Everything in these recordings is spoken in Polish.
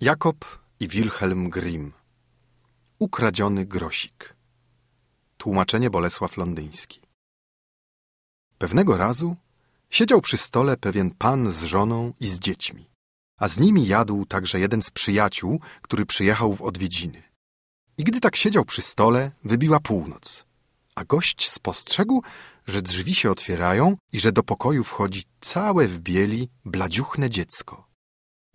Jakob i Wilhelm Grimm Ukradziony grosik Tłumaczenie Bolesław Londyński Pewnego razu siedział przy stole pewien pan z żoną i z dziećmi, a z nimi jadł także jeden z przyjaciół, który przyjechał w odwiedziny. I gdy tak siedział przy stole, wybiła północ, a gość spostrzegł, że drzwi się otwierają i że do pokoju wchodzi całe w bieli bladziuchne dziecko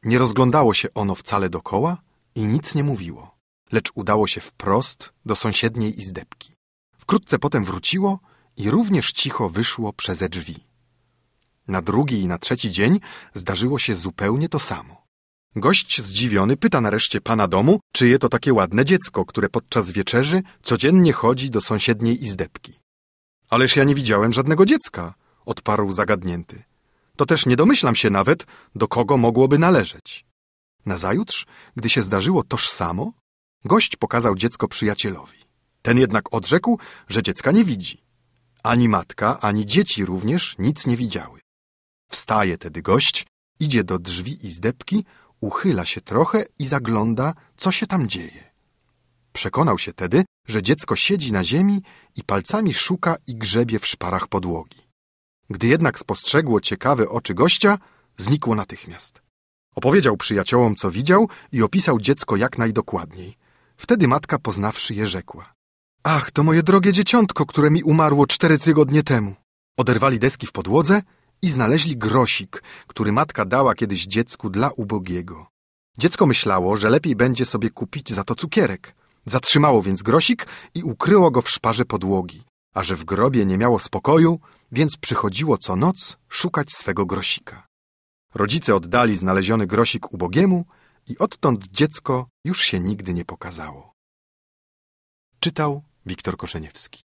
nie rozglądało się ono wcale dokoła i nic nie mówiło, lecz udało się wprost do sąsiedniej izdebki. Wkrótce potem wróciło i również cicho wyszło przeze drzwi. Na drugi i na trzeci dzień zdarzyło się zupełnie to samo. Gość zdziwiony pyta nareszcie pana domu, czyje to takie ładne dziecko, które podczas wieczerzy codziennie chodzi do sąsiedniej izdebki. Ależ ja nie widziałem żadnego dziecka, odparł zagadnięty to też nie domyślam się nawet, do kogo mogłoby należeć. Nazajutrz, gdy się zdarzyło toż samo, gość pokazał dziecko przyjacielowi. Ten jednak odrzekł, że dziecka nie widzi. Ani matka, ani dzieci również nic nie widziały. Wstaje tedy gość, idzie do drzwi izdebki, uchyla się trochę i zagląda, co się tam dzieje. Przekonał się tedy, że dziecko siedzi na ziemi i palcami szuka i grzebie w szparach podłogi. Gdy jednak spostrzegło ciekawe oczy gościa, znikło natychmiast. Opowiedział przyjaciołom, co widział i opisał dziecko jak najdokładniej. Wtedy matka, poznawszy je, rzekła. Ach, to moje drogie dzieciątko, które mi umarło cztery tygodnie temu. Oderwali deski w podłodze i znaleźli grosik, który matka dała kiedyś dziecku dla ubogiego. Dziecko myślało, że lepiej będzie sobie kupić za to cukierek. Zatrzymało więc grosik i ukryło go w szparze podłogi. A że w grobie nie miało spokoju, więc przychodziło co noc szukać swego grosika. Rodzice oddali znaleziony grosik ubogiemu i odtąd dziecko już się nigdy nie pokazało. Czytał Wiktor Koszeniewski.